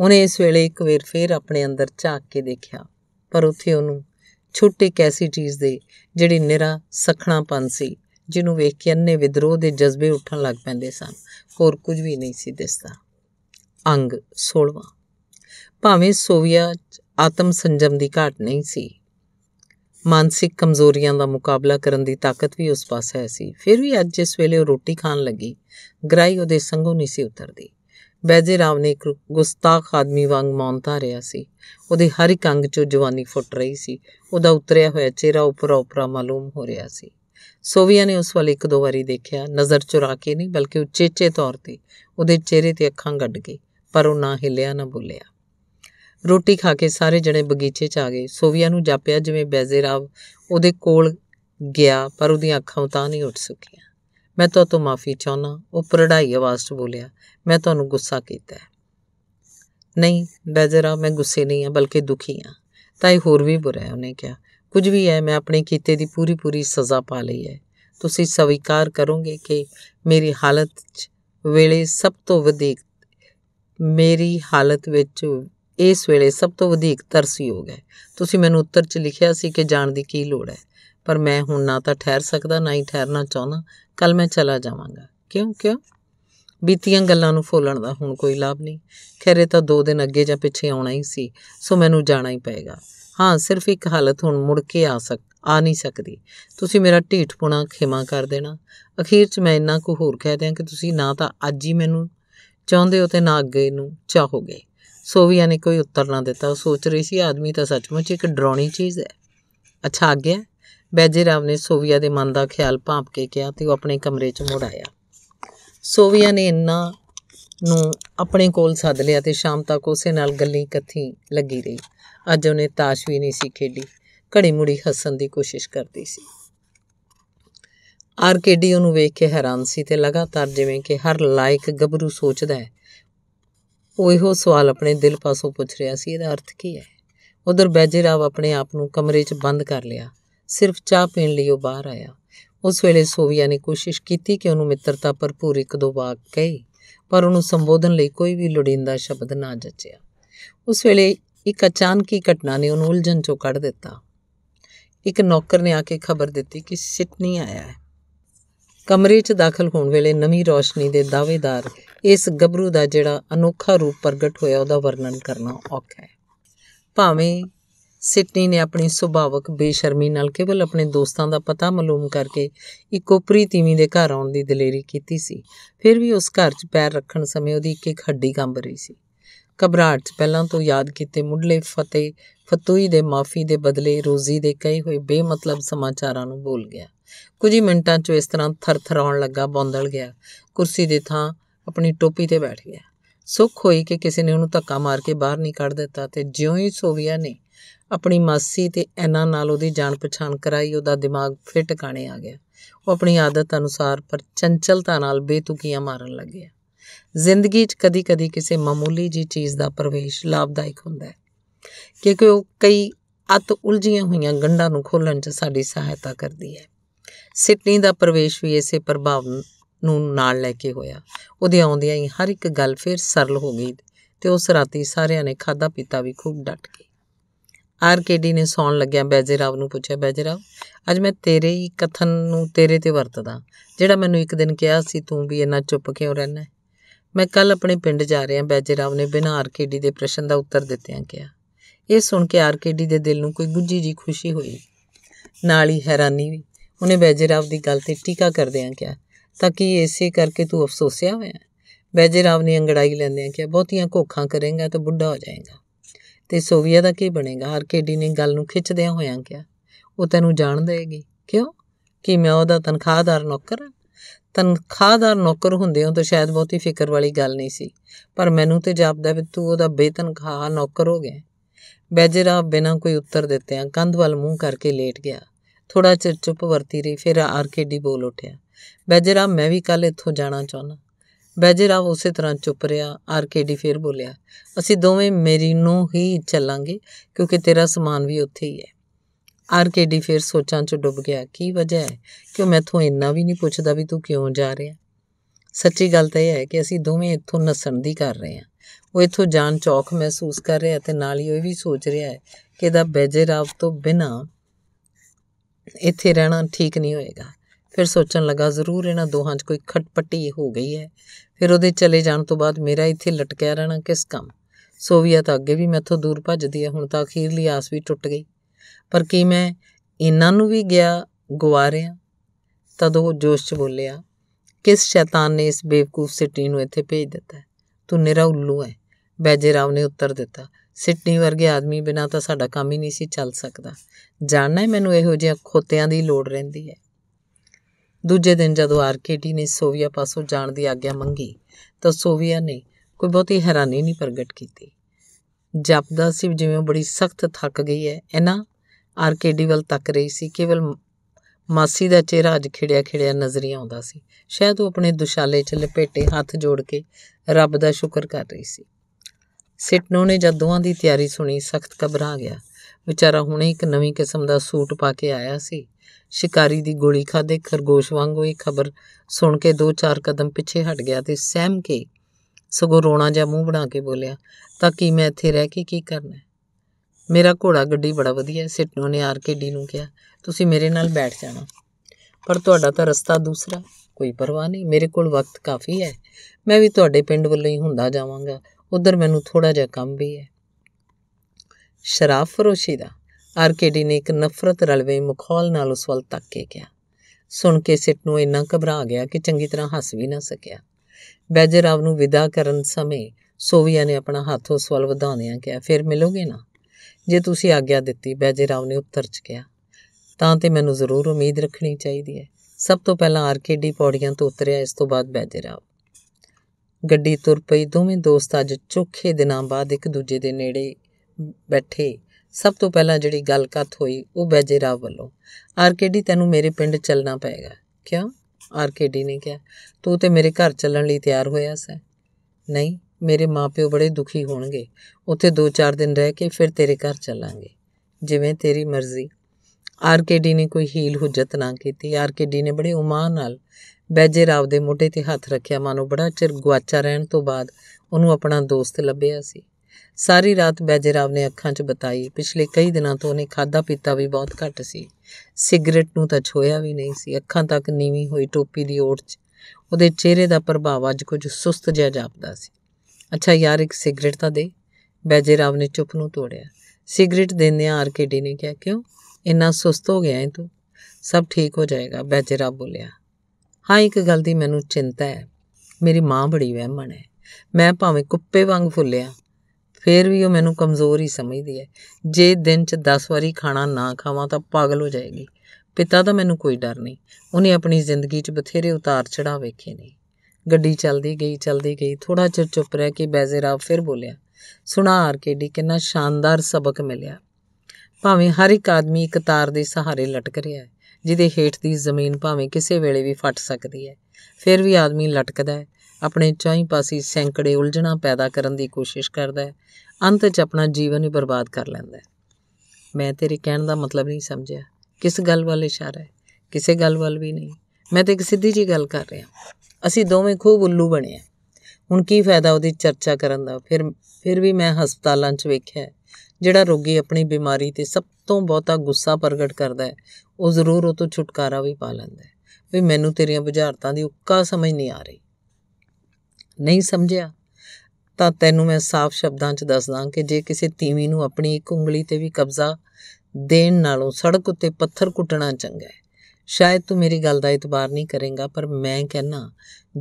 ਉਹਨੇ ਇਸ ਵੇਲੇ ਇੱਕ ਵੇਰ ਫੇਰ ਆਪਣੇ ਅੰਦਰ ਝਾਕ ਕੇ ਦੇਖਿਆ ਪਰ ਉੱਥੇ ਉਹਨੂੰ ਛੋਟੇ ਕੈਸੀ ਚੀਜ਼ ਦੇ ਜਿਹੜੀ ਨਿਰਾ ਸਖਣਾਪਨ ਸੀ ਜਿਹਨੂੰ ਵੇਖ ਕੇ ਅੰਨੇ ਵਿਦਰੋਹ ਦੇ ਜਜ਼ਬੇ ਉੱਠਣ ਲੱਗ ਪੈਂਦੇ ਸਨ ਹੋਰ ਕੁਝ ਵੀ ਨਹੀਂ ਸੀ ਦਿਸਦਾ ਅੰਗ 16ਵਾਂ ਭਾਵੇਂ ਸੋਵੀਆ ਆਤਮ ਸੰਜਮ ਦੀ ਘਾਟ ਨਹੀਂ ਸੀ ਮਾਨਸਿਕ ਕਮਜ਼ੋਰੀਆਂ ਦਾ ਮੁਕਾਬਲਾ ਕਰਨ ਦੀ ਤਾਕਤ ਵੀ ਉਸ ਪਾਸ ਹੈ ਸੀ ਫਿਰ ਵੀ ਅੱਜ ਜਿਸ ਵੇਲੇ ਉਹ ਰੋਟੀ ਖਾਣ ਲੱਗੀ ਗ੍ਰਾਈ ਉਹਦੇ ਸੰਗੋਂ ਨਹੀਂ ਸੀ ਉਤਰਦੀ ਬੈਜੇ ਰਾਵ ਨੇ ਇੱਕ ਗੁਸਤਾਖ ਆਦਮੀ ਵਾਂਗ ਮੌਨਤਾ ਰਿਹਾ ਸੀ ਉਹਦੇ ਹਰ ਇੱਕ ਅੰਗ 'ਚੋਂ ਜਵਾਨੀ ਫੁੱਟ ਰਹੀ ਸੀ ਉਹਦਾ ਉਤਰਿਆ ਹੋਇਆ ਚਿਹਰਾ ਉਪਰ ਉਪਰਾ ਮਾਲੂਮ ਹੋ ਰਿਹਾ ਸੀ ਸੋਵੀਆ ਨੇ ਉਸ ਵੱਲ ਇੱਕ ਦੋ ਵਾਰੀ ਦੇਖਿਆ ਨਜ਼ਰ ਚੁਰਾ ਕੇ ਨਹੀਂ ਬਲਕਿ ਉੱਚੇ ਚੇ ਤੌਰ ਤੇ ਉਹਦੇ ਚਿਹਰੇ ਤੇ ਅੱਖਾਂ ਗੱਡ ਗਈ ਪਰ ਉਹ ਨਾ ਹਿੱਲਿਆ ਨਾ ਬੋਲਿਆ ਰੋਟੀ ਖਾ ਕੇ ਸਾਰੇ ਜਣੇ ਬਗੀਚੇ 'ਚ ਆ ਗਏ ਸੋਵੀਆ ਨੂੰ ਜਾਪਿਆ ਜਿਵੇਂ ਬੈਜ਼ੇਰਾਵ ਉਹਦੇ ਕੋਲ ਗਿਆ ਪਰ ਉਹਦੀਆਂ ਅੱਖਾਂ ਤਾਂ ਨਹੀਂ ਉੱਠ ਸਕੀਆਂ ਮੈਂ ਤਾਂ ਤੋਂ ਮਾਫੀ ਚਾਹਨਾ ਉਹ ਪਰੜਾਈ ਆਵਾਜ਼ 'ਚ ਬੋਲਿਆ ਮੈਂ ਤੁਹਾਨੂੰ ਗੁੱਸਾ ਕੀਤਾ ਨਹੀਂ ਬੈਜ਼ੇਰਾਵ ਮੈਂ ਗੁੱਸੇ ਨਹੀਂ ਆ ਬਲਕਿ ਦੁਖੀ ਆ ਤਾਂ ਇਹ ਹੋਰ ਵੀ ਬੁਰਾ ਹੈ ਉਹਨੇ ਕਿਹਾ ਕੁਝ ਵੀ ਹੈ ਮੈਂ ਆਪਣੇ ਕੀਤੇ ਦੀ ਪੂਰੀ ਪੂਰੀ ਸਜ਼ਾ ਪਾ ਲਈ ਹੈ ਤੁਸੀਂ ਸਵੀਕਾਰ ਕਰੋਗੇ ਕਿ ਮੇਰੀ ਹਾਲਤ ਵੇਲੇ ਸਭ ਤੋਂ ਵਧੇਕ ਮੇਰੀ ਹਾਲਤ ਵਿੱਚ ਇਸ ਵੇਲੇ ਸਭ ਤੋਂ ਵਧੇਕ ਤਰਸਯੋਗ ਹੈ ਤੁਸੀਂ ਮੈਨੂੰ ਉੱਤਰ 'ਚ ਲਿਖਿਆ ਸੀ ਕਿ ਜਾਣ ਦੀ ਕੀ ਲੋੜ ਹੈ ਪਰ ਮੈਂ ਹੁਣ ਨਾ ਤਾਂ ਠਹਿਰ ਸਕਦਾ ਨਾ ਹੀ ਠਹਿਰਨਾ ਚਾਹੁੰਦਾ ਕੱਲ ਮੈਂ ਚਲਾ ਜਾਵਾਂਗਾ ਕਿਉਂ ਕਿਉਂ ਬੀਤੀਆਂ ਗੱਲਾਂ ਨੂੰ ਫੋਲਣ ਦਾ ਹੁਣ ਕੋਈ ਲਾਭ ਨਹੀਂ ਖੈਰੇ ਤਾਂ 2 ਦਿਨ ਅੱਗੇ ਜਾਂ ਪਿੱਛੇ ਆਉਣਾ ਹੀ ਸੀ ਸੋ ਮੈਨੂੰ ਜਾਣਾ ਹੀ ਪਏਗਾ ਹਾਂ ਸਿਰਫ ਇੱਕ ਹਾਲਤ ਹੁਣ ਮੁੜ ਕੇ ਆ ਸਕ ਆ ਨਹੀਂ ਸਕਦੀ ਤੁਸੀਂ ਮੇਰਾ ਢੀਠਪੁਣਾ ਖਿਮਾ ਕਰ ਦੇਣਾ ਅਖੀਰ 'ਚ ਮੈਂ ਇੰਨਾ ਕੁ ਹੋਰ ਕਹਿ ਦਿਆਂ ਕਿ ਤੁਸੀਂ ਨਾ ਤਾਂ ਅੱਜ ਹੀ ਮੈਨੂੰ ਚਾਹੁੰਦੇ ਹੋ ਤੇ ਨਾ ਅੱਗੇ ਨੂੰ ਚਾਹੋਗੇ ਸੋਵੀਆ ਨੇ ਕੋਈ ਉੱਤਰ ਨਾ ਦਿੱਤਾ ਉਹ ਸੋਚ ਰਹੀ ਸੀ ਆਦਮੀ ਤਾਂ ਸੱਚਮੁੱਚ ਇੱਕ ਡਰਾਉਣੀ ਚੀਜ਼ ਹੈ ਅੱਛਾ ਆ ਗਿਆ ਬੈਜੇਰਾਮ ਨੇ ਸੋਵੀਆ ਦੇ ਮਨ ਦਾ ਖਿਆਲ ਭਾਂਪ ਕੇ ਕਿਹਾ ਤੇ ਉਹ ਆਪਣੇ ਕਮਰੇ 'ਚ ਮੁੜ ਆਇਆ ਸੋਵੀਆ ਨੇ ਇੰਨਾ ਨੂੰ ਆਪਣੇ ਕੋਲ ਸੱਦ ਲਿਆ ਤੇ ਸ਼ਾਮ ਤੱਕ ਉਸੇ ਨਾਲ ਗੱਲੀ ਕੱਥੀ ਲੱਗੀ ਰਹੀ ਅੱਜ ਉਹਨੇ ਤਾਸ਼ ਵੀ ਨਹੀਂ ਸੀ ਖੇਡੀ ਘੜੀ ਮੁੜੀ ਹੱਸਣ ਦੀ ਕੋਸ਼ਿਸ਼ ਕਰਦੀ ਸੀ ਆਰਕੇਡੀ ਉਹਨੂੰ ਵੇਖ ਕੇ ਹੈਰਾਨ ਸੀ ਤੇ ਲਗਾਤਾਰ ਜਿਵੇਂ ਕਿ ਹਰ ਲਾਇਕ ਗੱਭਰੂ ਸੋਚਦਾ ਹੈ ਉਹ ਇਹੋ ਸਵਾਲ ਆਪਣੇ ਦਿਲ ਪਾਸੋਂ ਪੁੱਛ ਰਿਹਾ ਸੀ ਇਹਦਾ ਅਰਥ ਕੀ ਹੈ ਉਧਰ ਬੈਜੇਰਾਵ ਆਪਣੇ ਆਪ ਨੂੰ ਕਮਰੇ 'ਚ ਬੰਦ ਕਰ ਲਿਆ ਸਿਰਫ ਚਾਹ ਪੀਣ ਲਈ ਉਹ ਬਾਹਰ ਆਇਆ ਉਸ ਵੇਲੇ ਸੋਵੀਆ ਨੇ ਕੋਸ਼ਿਸ਼ ਕੀਤੀ ਕਿ ਉਹਨੂੰ ਮਿੱਤਰਤਾ ਭਰਪੂਰ ਇੱਕ ਦੋ ਵਾਕ ਕਹੇ ਪਰ ਉਹਨੂੰ ਸੰਬੋਧਨ ਲਈ ਕੋਈ ਵੀ ਲੋੜੀਂਦਾ ਸ਼ਬਦ ਨਾ ਜਚਿਆ ਉਸ ਵੇਲੇ ਇੱਕ ਅਚਾਨਕੀ ਘਟਨਾ ਨੇ ਉਹਨੂੰ ਉਲਝਣ ਚੋਂ ਕੱਢ ਦਿੱਤਾ ਇੱਕ ਨੌਕਰ ਨੇ ਆ ਕੇ ਖਬਰ ਦਿੱਤੀ ਕਿ ਸਿਟਨੀ ਆਇਆ ਹੈ ਕਮਰੇ 'ਚ ਦਾਖਲ ਹੋਣ ਵੇਲੇ ਨਵੀਂ ਰੌਸ਼ਨੀ ਦੇ ਦਾਅਵੇਦਾਰ ਇਸ ਗੱਭਰੂ ਦਾ ਜਿਹੜਾ ਅਨੋਖਾ ਰੂਪ ਪ੍ਰਗਟ ਹੋਇਆ ਉਹਦਾ ਵਰਣਨ ਕਰਨਾ ਔਖਾ ਹੈ ਭਾਵੇਂ ਸਿਟਨੀ ਨੇ ਆਪਣੀ ਸੁਭਾਵਕ ਬੇਸ਼ਰਮੀ ਨਾਲ ਕੇਵਲ ਆਪਣੇ ਦੋਸਤਾਂ ਦਾ ਪਤਾ ਮਾਲੂਮ ਕਰਕੇ ਇੱਕੋ ਤੀਵੀਂ ਦੇ ਘਰ ਆਉਣ ਦੀ ਦਲੇਰੀ ਕੀਤੀ ਸੀ ਫਿਰ ਵੀ ਉਸ ਘਰ 'ਚ ਪੈਰ ਰੱਖਣ ਸਮੇਂ ਉਹਦੀ ਇੱਕ ਇੱਕ ਹੱਡੀ ਕੰਬ ਰਹੀ ਸੀ ਘਬਰਾਹਟ 'ਚ ਪਹਿਲਾਂ ਤੋਂ ਯਾਦ ਕੀਤੇ ਮੁੱਢਲੇ ਫਤਿਹ ਫਤੂਈ ਦੇ ਮਾਫੀ ਦੇ ਬਦਲੇ ਰੋਜ਼ੀ ਦੇ ਕਹੇ ਹੋਏ ਬੇਮਤਲਬ ਸਮਾਚਾਰਾਂ ਨੂੰ ਬੋਲ ਗਿਆ ਕੁਝ ਹੀ ਮਿੰਟਾਂ 'ਚ ਇਸ ਤਰ੍ਹਾਂ ਥਰਥਰਾਉਣ ਲੱਗਾ ਬੌਂਦਲ ਗਿਆ ਕੁਰਸੀ ਦੇ ਥਾਂ ਆਪਣੀ ਟੋਪੀ ਤੇ ਬੈਠ ਗਿਆ ਸੁੱਖ ਹੋਈ ਕਿ ਕਿਸੇ ਨੇ ਉਹਨੂੰ ਧੱਕਾ ਮਾਰ ਕੇ ਬਾਹਰ ਨਹੀਂ ਕੱਢ ਦਿੱਤਾ ਤੇ ਜਿਉਂ ਹੀ ਸੋਵਿਆ ਨੇ ਆਪਣੀ ਮਾਸੀ ਤੇ ਐਨਾ ਨਾਲ ਉਹਦੀ ਜਾਣ ਪਛਾਣ ਕਰਾਈ ਉਹਦਾ ਦਿਮਾਗ ਫਿਰ ਟਿਕਾਣੇ ਆ ਗਿਆ ਉਹ ਆਪਣੀ ਆਦਤ ਅਨੁਸਾਰ ਪਰ ਚੰਚਲਤਾ ਨਾਲ ਬੇਤੁਕੀਆਂ ਮਾਰਨ ਲੱਗਿਆ ਜ਼ਿੰਦਗੀ 'ਚ ਕਦੀ-ਕਦੀ ਕਿਸੇ ਮਾਮੂਲੀ ਜੀ ਚੀਜ਼ ਦਾ ਪ੍ਰਵੇਸ਼ ਲਾਭਦਾਇਕ ਹੁੰਦਾ ਹੈ ਕਿਉਂਕਿ ਉਹ ਕਈ ਅਤ ਉਲਝੀਆਂ ਹੋਈਆਂ ਗੰਢਾਂ ਨੂੰ ਖੋਲਣ 'ਚ ਸਾਡੀ ਸਹਾਇਤਾ ਕਰਦੀ ਹੈ ਸਿਟਨੀ ਦਾ ਪ੍ਰਵੇਸ਼ ਵੀ ਇਸੇ ਪ੍ਰਭਾਵ ਨੂੰ ਨਾਲ ਲੈ ਕੇ ਹੋਇਆ ਉਹਦੇ ਆਉਂਦਿਆਂ ਹੀ ਹਰ ਇੱਕ ਗੱਲ ਫਿਰ ਸਰਲ ਹੋ ਗਈ ਤੇ ਉਸ ਰਾਤੀ ਸਾਰਿਆਂ ਨੇ ਖਾਦਾ ਪੀਤਾ ਵੀ ਖੂਬ ਡਟ ਕੇ ਆਰਕੇਡੀ ਨੇ ਸੌਣ ਲੱਗਿਆ ਬੈਜੇਰਾਵ ਨੂੰ ਪੁੱਛਿਆ ਬੈਜੇਰਾਵ ਅੱਜ ਮੈਂ ਤੇਰੇ ਹੀ ਕਥਨ ਨੂੰ ਤੇਰੇ ਤੇ ਵਰਤਦਾ ਜਿਹੜਾ ਮੈਨੂੰ ਇੱਕ ਦਿਨ ਕਿਹਾ ਸੀ ਤੂੰ ਵੀ ਇੰਨਾ ਚੁੱਪ ਕਿਉਂ ਰਹਿਣਾ ਮੈਂ ਕੱਲ ਆਪਣੇ ਪਿੰਡ ਜਾ ਰਿਹਾ ਬੈਜੇਰਾਵ ਨੇ ਬਿਨਾਂ ਆਰਕੇਡੀ ਦੇ ਪ੍ਰਸ਼ਨ ਦਾ ਉੱਤਰ ਦਿੱਤਿਆਂ ਕਿਹਾ ਇਹ ਸੁਣ ਕੇ ਆਰਕੇਡੀ ਦੇ ਦਿਲ ਨੂੰ ਕੋਈ ਗੁੱਜੀ ਜੀ ਖੁਸ਼ੀ ਹੋਈ ਨਾਲ ਹੀ ਹੈਰਾਨੀ ਵੀ ਉਹਨੇ ਬੈਜੇਰਾਵ ਦੀ ਗੱਲ ਤੇ ਟੀਕਾ ਕਰਦਿਆਂ ਕਿਹਾ ਤਾਂ ਕਿ ਇਸੇ ਕਰਕੇ ਤੂੰ ਅਫਸੋਸਿਆ ਹੋਇਆ ਬੈਜੇਰਾਵ ਨੇ ਅੰਗੜਾਈ ਲੈਂਦਿਆਂ ਕਿਹਾ ਬਹੁਤੀਆਂ ਕੋਖਾਂ ਕਰੇਗਾ ਤਾਂ ਬੁੱਢਾ ਹੋ ਜਾਏਗਾ ਤੇ ਸੋਵੀਆ ਦਾ ਕੀ ਬਣੇਗਾ ਆਰਕੇਡੀ ਨੇ ਗੱਲ ਨੂੰ ਖਿੱਚਦਿਆਂ ਹੋਇਆਂ ਕਿਹਾ ਉਹ ਤੈਨੂੰ ਜਾਣ ਦੇਗੀ ਕਿਉਂ ਕਿ ਮੈਂ ਉਹਦਾ ਤਨਖਾਹਦਾਰ ਨੌਕਰ ਤਨਖਾਹਦਾਰ ਨੌਕਰ ਹੁੰਦੇ ਹੋ ਤਾਂ ਸ਼ਾਇਦ ਬਹੁਤੀ ਫਿਕਰ ਵਾਲੀ ਗੱਲ ਨਹੀਂ ਸੀ ਪਰ ਮੈਨੂੰ ਤੇ ਜਾਪਦਾ ਵੀ ਤੂੰ ਉਹਦਾ ਬੇਤਨਖਾਹ ਨੌਕਰ ਹੋ ਗਿਆ ਬੈਜਰਾ ਬਿਨਾਂ ਕੋਈ ਉੱਤਰ ਦਿੱਤੇ ਕੰਧ ਵੱਲ ਮੂੰਹ ਕਰਕੇ ਲੇਟ ਗਿਆ ਥੋੜਾ ਚਿਰ ਚੁੱਪ ਵਰਤੀ ਰਹੀ ਫਿਰ ਆਰਕੇਡੀ ਬੋਲ ਉੱਠਿਆ ਬੈਜਰਾ ਮੈਂ ਵੀ ਕੱਲ ਇੱਥੋਂ ਜਾਣਾ ਚਾਹੁੰਦਾ ਬੈਜਰਾ ਉਸੇ ਤਰ੍ਹਾਂ ਚੁੱਪ ਰਿਹਾ ਆਰਕੇਡੀ ਫਿਰ ਬੋਲਿਆ ਅਸੀਂ ਦੋਵੇਂ ਮੇਰੀ ਨੂੰ ਹੀ ਚੱਲਾਂਗੇ ਕਿਉਂਕਿ ਤੇਰਾ ਸਮਾਨ ਵੀ ਉੱਥੇ ਹੀ ਹੈ ਆਰਕੇਡੀ ਫਿਰ ਸੋਚਾਂ 'ਚ ਡੁੱਬ ਗਿਆ ਕੀ ਵਜ੍ਹਾ ਹੈ ਕਿ ਉਹ ਮੈਥੋਂ ਇੰਨਾ ਵੀ ਨਹੀਂ ਪੁੱਛਦਾ ਵੀ ਤੂੰ ਕਿਉਂ ਜਾ ਰਿਹਾ ਸੱਚੀ ਗੱਲ ਤਾਂ ਇਹ ਹੈ ਕਿ ਅਸੀਂ ਦੋਵੇਂ ਇੱਥੋਂ ਨਸਣ ਦੀ ਕਰ ਰਹੇ ਹਾਂ ਉਹ ਇੱਥੋਂ ਜਾਣ ਚੌਕ ਮਹਿਸੂਸ ਕਰ ਰਿਹਾ ਤੇ ਨਾਲ ਹੀ ਉਹ ਵੀ ਸੋਚ ਰਿਹਾ ਹੈ ਕਿ ਦਾ ਬੈਜੇ ਰਾਵ ਤੋਂ ਬਿਨਾ ਇੱਥੇ ਰਹਿਣਾ ਠੀਕ ਨਹੀਂ ਹੋਏਗਾ ਫਿਰ ਸੋਚਣ ਲੱਗਾ ਜ਼ਰੂਰ ਇਹਨਾਂ ਦੋਹਾਂ 'ਚ ਕੋਈ ਖਟਪਟੀ ਹੋ ਗਈ ਹੈ ਫਿਰ ਉਹਦੇ ਚਲੇ ਜਾਣ ਤੋਂ ਬਾਅਦ ਮੇਰਾ ਇੱਥੇ ਲਟਕਿਆ ਰਹਿਣਾ ਕਿਸ ਕੰਮ ਸੋਵੀਆ ਤਾਂ ਅੱਗੇ ਵੀ ਮੈਥੋਂ ਦੂਰ ਭੱਜਦੀ ਹੈ ਹੁਣ ਤਾਂ ਅਖੀਰਲੀ ਆਸ ਵੀ ਟੁੱਟ ਗਈ ਪਰ ਕੀ ਮੈਂ ਇਹਨਾਂ ਨੂੰ ਵੀ ਗਿਆ ਗਵਾ ਤਦ ਉਹ ਜੋਸ਼ 'ਚ ਬੋਲਿਆ ਕਿਸ ਸ਼ੈਤਾਨ ਨੇ ਇਸ ਬੇਵਕੂਫ ਸਿਟੀ ਨੂੰ ਇੱਥੇ ਭੇਜ ਦਿੱਤਾ ਤੂੰ ਨਿਰਾ ਉੱਲੂ ਹੈ ਬੈਜੇ ਰਾਵ ਨੇ ਉੱਤਰ ਦਿੱਤਾ ਸਿਡਨੀ ਵਰਗੇ ਆਦਮੀ ਬਿਨਾ ਤਾਂ ਸਾਡਾ ਕੰਮ ਹੀ ਨਹੀਂ ਸੀ ਚੱਲ ਸਕਦਾ ਜਾਣਨਾ ਹੈ ਮੈਨੂੰ ਇਹੋ ਜਿਹੇ ਖੋਤਿਆਂ ਦੀ ਲੋੜ ਰਹਿੰਦੀ ਹੈ ਦੂਜੇ ਦਿਨ ਜਦੋਂ ਆਰਕੇਡੀ ਨੇ ਸੋਵੀਆ ਪਾਸੋਂ ਜਾਣ ਦੀ ਆਗਿਆ ਮੰਗੀ ਤਾਂ ਸੋਵੀਆ ਨੇ ਕੋਈ ਬਹੁਤੀ ਹੈਰਾਨੀ ਨਹੀਂ ਪ੍ਰਗਟ ਕੀਤੀ ਜਪਦਾ ਸੀ ਜਿਵੇਂ ਬੜੀ ਸਖਤ ਥੱਕ ਗਈ ਹੈ ਇਹਨਾਂ ਆਰਕੇਡੀ ਵੱਲ ਤੱਕ ਰਹੀ ਸੀ ਕੇਵਲ ਮਾਸੀ ਦਾ ਚਿਹਰਾ ਅੱਜ ਖਿੜਿਆ ਖਿੜਿਆ ਨਜ਼ਰੀ ਆਉਂਦਾ ਸੀ ਸ਼ਾਇਦ ਉਹ ਆਪਣੇ ਦੁਸ਼ਾਲੇ 'ਚ ਲਪੇਟੇ ਹੱਥ ਜੋੜ ਕੇ ਰੱਬ ਦਾ ਸ਼ੁਕਰ ਕਰ ਰਹੀ ਸੀ ਸਿਟਨੋ ਨੇ ਜਦ ਦੋਵਾਂ ਦੀ ਤਿਆਰੀ ਸੁਣੀ ਸਖਤ ਘਬਰਾ ਗਿਆ ਵਿਚਾਰਾ ਹੁਣੇ ਇੱਕ ਨਵੀਂ ਕਿਸਮ ਦਾ ਸੂਟ ਪਾ ਕੇ ਆਇਆ ਸੀ ਸ਼ਿਕਾਰੀ ਦੀ ਗੋਲੀ ਖਾਦੇ ਖਰਗੋਸ਼ ਵਾਂਗੂ ਇਹ ਖਬਰ ਸੁਣ ਕੇ ਦੋ ਚਾਰ ਕਦਮ ਪਿੱਛੇ ਹਟ ਗਿਆ ਤੇ ਸਹਿਮ ਕੇ ਸਗੋਂ ਰੋਣਾ ਜਿਹਾ ਮੂੰਹ ਬਣਾ ਕੇ ਬੋਲਿਆ ਤਾਂ ਕੀ ਮੈਂ ਇੱਥੇ ਰਹਿ ਕੇ ਕੀ ਕਰਨਾ ਮੇਰਾ ਘੋੜਾ ਗੱਡੀ ਬੜਾ ਵਧੀਆ ਹੈ ਸਿਟਨੋ ਨੇ ਆਰਕੇਡੀ ਨੂੰ ਕਿਹਾ ਤੁਸੀਂ ਮੇਰੇ ਨਾਲ ਬੈਠ ਜਾਣਾ ਪਰ ਤੁਹਾਡਾ ਤਾਂ ਰਸਤਾ ਦੂਸਰਾ ਕੋਈ ਪਰਵਾਹ ਨਹੀਂ ਮੇਰੇ ਕੋਲ ਵਕਤ ਕਾਫੀ ਹੈ ਮੈਂ ਵੀ ਤੁਹਾਡੇ ਪਿੰਡ ਵੱਲੋਂ ਹੀ ਹੁੰਦਾ ਜਾਵਾਂਗਾ ਉਧਰ ਮੈਨੂੰ ਥੋੜਾ ਜਿਹਾ ਕੰਮ ਵੀ ਹੈ ਸ਼ਰਾਫ ਫਰੋਸ਼ੀ ਦਾ ਆਰਕੇਡੀ ਨੇ ਇੱਕ ਨਫ਼ਰਤ ਰਲਵੇਂ ਮੁਖੌਲ ਨਾਲ ਉਸ ਵੱਲ ਤੱਕ ਕੇ ਕਿਹਾ ਸੁਣ ਕੇ ਸਿੱਟ ਨੂੰ ਇੰਨਾ ਘਬਰਾ ਗਿਆ ਕਿ ਚੰਗੀ ਤਰ੍ਹਾਂ ਹੱਸ ਵੀ ਨਾ ਸਕਿਆ ਬੈਜਰਾਵ ਨੂੰ ਵਿਦਾ ਕਰਨ ਸਮੇਂ ਸੋਵੀਆ ਨੇ ਆਪਣਾ ਹੱਥ ਉਸ ਵੱਲ ਵਧਾਉਂਦਿਆਂ ਕਿਹਾ ਫਿਰ ਮਿਲੋਗੇ ਨਾ ਜੇ ਤੁਸੀਂ ਆਗਿਆ ਦਿੱਤੀ ਬੈਜਰਾਵ ਨੇ ਉੱਤਰ ਚ ਕਿਹਾ ਤਾਂ ਤੇ ਮੈਨੂੰ ਜ਼ਰੂਰ ਉਮੀਦ ਰੱਖਣੀ ਚਾਹੀਦੀ ਹੈ ਸਭ ਤੋਂ ਪਹਿਲਾਂ ਆਰਕੇਡੀ ਪੌੜੀਆਂ ਤੋਂ ਉਤਰਿਆ ਇਸ ਤੋਂ ਬਾਅਦ ਬੈਜਰਾਵ ਗੱਡੀ ਤੁਰ ਪਈ ਦੋਵੇਂ ਦੋਸਤ ਅੱਜ ਚੋਖੇ ਦਿਨਾਂ ਬਾਅਦ ਇੱਕ ਦੂਜੇ ਦੇ ਨੇੜੇ ਬੈਠੇ ਸਭ ਤੋਂ ਪਹਿਲਾਂ ਜਿਹੜੀ ਗੱਲਕੱਤ ਹੋਈ ਉਹ ਬੈਜੇ ਰਾਵ ਵੱਲੋਂ ਆਰਕੇਡੀ ਤੈਨੂੰ ਮੇਰੇ ਪਿੰਡ ਚੱਲਣਾ ਪਏਗਾ ਕਿਉਂ ਆਰਕੇਡੀ ਨੇ ਕਿਹਾ ਤੂੰ ਤੇ ਮੇਰੇ ਘਰ ਚੱਲਣ ਲਈ ਤਿਆਰ ਹੋਇਆ ਸੈਂ ਨਹੀਂ ਮੇਰੇ ਮਾਪਿਓ ਬੜੇ ਦੁਖੀ ਹੋਣਗੇ ਉੱਥੇ 2-4 ਦਿਨ ਰਹਿ ਕੇ ਫਿਰ ਤੇਰੇ ਘਰ ਚੱਲਾਂਗੇ ਜਿਵੇਂ ਤੇਰੀ ਮਰਜ਼ੀ ਆਰਕੇਡੀ ਨੇ ਕੋਈ ਹੀਲ ਹੁਜਤ ਨਾ ਕੀਤੀ ਆਰਕੇਡੀ ਨੇ ਬੜੇ ਉਮਾਨ ਨਾਲ ਬੈਜੇ ਰਾਵ ਦੇ ਮੋਢੇ ਤੇ ਹੱਥ ਰੱਖਿਆ ਮਾਨੋ ਬੜਾ ਚਿਰ ਗਵਾਚਾ ਰਹਿਣ ਤੋਂ ਬਾਅਦ ਉਹਨੂੰ ਆਪਣਾ ਦੋਸਤ ਲੱਭਿਆ ਸੀ ਸਾਰੀ ਰਾਤ ਬੈਜੇ ਰਾਵ ਨੇ ਅੱਖਾਂ 'ਚ ਬਤਾਈ ਪਿਛਲੇ ਕਈ ਦਿਨਾਂ ਤੋਂ ਉਹਨੇ ਖਾਦਾ ਪੀਤਾ ਵੀ ਬਹੁਤ ਘੱਟ ਸੀ ਸਿਗਰਟ ਨੂੰ ਤਾਂ ਛੋਇਆ ਵੀ ਨਹੀਂ ਸੀ ਅੱਖਾਂ ਤੱਕ ਨੀਵੀਂ ਹੋਈ ਟੋਪੀ ਦੀ ਓਟ 'ਚ ਉਹਦੇ ਚਿਹਰੇ ਦਾ ਪ੍ਰਭਾਵ ਅੱਜ ਕੁਝ ਸੁਸਤ ਜਿਹਾ ਜਾਪਦਾ ਸੀ ਅੱਛਾ ਯਾਰ ਇੱਕ ਸਿਗਰਟ ਤਾਂ ਦੇ ਬੈਜੇ ਰਾਵ ਨੇ ਚੁੱਪ ਨੂੰ ਤੋੜਿਆ ਸਿਗਰਟ ਦੇਂਦਿਆਂ ਆਰਕੇਡੀ ਨੇ ਕਿਹਾ ਕਿਉਂ ਇੰਨਾ ਸੁਸਤ ਹੋ ਗਿਆ ਹੈ ਤੂੰ ਸਭ ਠੀਕ ਹੋ ਜਾਏਗਾ ਬੈਜੇ ਰਾਵ ਬੋਲਿਆ ਹਾਂ ਇੱਕ ਗੱਲ ਦੀ ਮੈਨੂੰ ਚਿੰਤਾ ਹੈ ਮੇਰੀ ਮਾਂ ਬੜੀ ਵਹਿਮਣ ਹੈ ਮੈਂ ਭਾਵੇਂ ਕੁੱਪੇ ਵਾਂਗ ਫੁੱਲਿਆ ਫੇਰ ਵੀ ਉਹ ਮੈਨੂੰ ਕਮਜ਼ੋਰ ਹੀ ਸਮਝਦੀ ਹੈ ਜੇ ਦਿਨ 'ਚ 10 ਵਾਰੀ ਖਾਣਾ ਨਾ ਖਾਵਾਂ ਤਾਂ ਪਾਗਲ ਹੋ ਜਾਏਗੀ ਪਿਤਾ ਦਾ ਮੈਨੂੰ ਕੋਈ ਡਰ ਨਹੀਂ ਉਹਨੇ ਆਪਣੀ ਜ਼ਿੰਦਗੀ 'ਚ ਬਥੇਰੇ ਉਤਾਰ ਚੜਾ ਵੇਖੇ ਨੇ ਗੱਡੀ ਚੱਲਦੀ ਗਈ ਚੱਲਦੀ ਗਈ ਥੋੜਾ ਚਿਰ ਚੁੱਪ ਰਹਿ ਕੇ ਬੈਜ਼ੇਰਾਵ ਫਿਰ ਬੋਲਿਆ ਸੁਨਾਰ ਕੇਡੀ ਕਿੰਨਾ ਸ਼ਾਨਦਾਰ ਸਬਕ ਮਿਲਿਆ ਭਾਵੇਂ ਹਰ ਇੱਕ ਆਦਮੀ ਇੱਕ ਤਾਰ ਦੇ ਸਹਾਰੇ ਲਟਕ ਰਿਹਾ ਹੈ ਜਿਹਦੇ ਹੇਠ ਦੀ ਜ਼ਮੀਨ ਭਾਵੇਂ ਕਿਸੇ ਵੇਲੇ ਵੀ ਫਟ ਸਕਦੀ ਹੈ ਫਿਰ ਵੀ ਆਦਮੀ ਲਟਕਦਾ ਹੈ ਆਪਣੇ ਚਾਹੀ ਪਾਸੀ ਸੈਂਕੜੇ ਉਲਝਣਾ ਪੈਦਾ ਕਰਨ ਦੀ ਕੋਸ਼ਿਸ਼ ਕਰਦਾ ਹੈ ਅੰਤ ਵਿੱਚ ਆਪਣਾ ਜੀਵਨ ਹੀ ਬਰਬਾਦ ਕਰ ਲੈਂਦਾ ਹੈ ਮੈਂ ਤੇਰੇ ਕਹਿਣ ਦਾ ਮਤਲਬ ਨਹੀਂ ਸਮਝਿਆ ਕਿਸ ਗੱਲ ਵੱਲ ਇਸ਼ਾਰਾ ਹੈ ਕਿਸੇ ਗੱਲ ਵੱਲ ਵੀ ਨਹੀਂ ਮੈਂ ਤੇ ਇੱਕ ਸਿੱਧੀ ਜੀ ਗੱਲ ਕਰ ਰਿਹਾ ਅਸੀਂ ਦੋਵੇਂ ਖੂਬ ਉੱਲੂ ਬਣੇ ਹੁਣ ਕੀ ਫਾਇਦਾ ਉਹਦੀ ਚਰਚਾ ਕਰਨ ਦਾ ਫਿਰ ਫਿਰ ਵੀ ਮੈਂ ਹਸਪਤਾਲਾਂ 'ਚ ਵੇਖਿਆ ਜਿਹੜਾ ਰੋਗੀ ਆਪਣੀ ਬਿਮਾਰੀ ਤੇ ਸਭ ਤੋਂ ਬਹੁਤਾ ਗੁੱਸਾ ਪ੍ਰਗਟ ਕਰਦਾ ਹੈ ਉਹ ਜ਼ਰੂਰ ਉਹ ਤੋਂ ਛੁਟਕਾਰਾ ਵੀ ਪਾ ਲੈਂਦਾ ਹੈ ਵੀ ਮੈਨੂੰ ਤੇਰੀਆਂ ਬੁਝਾਰਤਾਂ ਦੀ ਉੱਕਾ ਸਮਝ ਨਹੀਂ ਆ ਰਹੀ ਨਹੀਂ ਸਮਝਿਆ ਤਾਂ ਤੈਨੂੰ ਮੈਂ ਸਾਫ਼ ਸ਼ਬਦਾਂ 'ਚ ਦੱਸਦਾ ਕਿ ਜੇ ਕਿਸੇ ਤੀਵੀਂ ਨੂੰ ਆਪਣੀ ਇੱਕ ਉਂਗਲੀ ਤੇ ਵੀ ਕਬਜ਼ਾ ਦੇਣ ਨਾਲੋਂ ਸੜਕ ਉੱਤੇ ਪੱਥਰ ਕੁੱਟਣਾ ਚੰਗਾ ਹੈ ਸ਼ਾਇਦ ਤੂੰ ਮੇਰੀ ਗੱਲ ਦਾ ਇਤਬਾਰ ਨਹੀਂ ਕਰੇਗਾ ਪਰ ਮੈਂ ਕਹਿਣਾ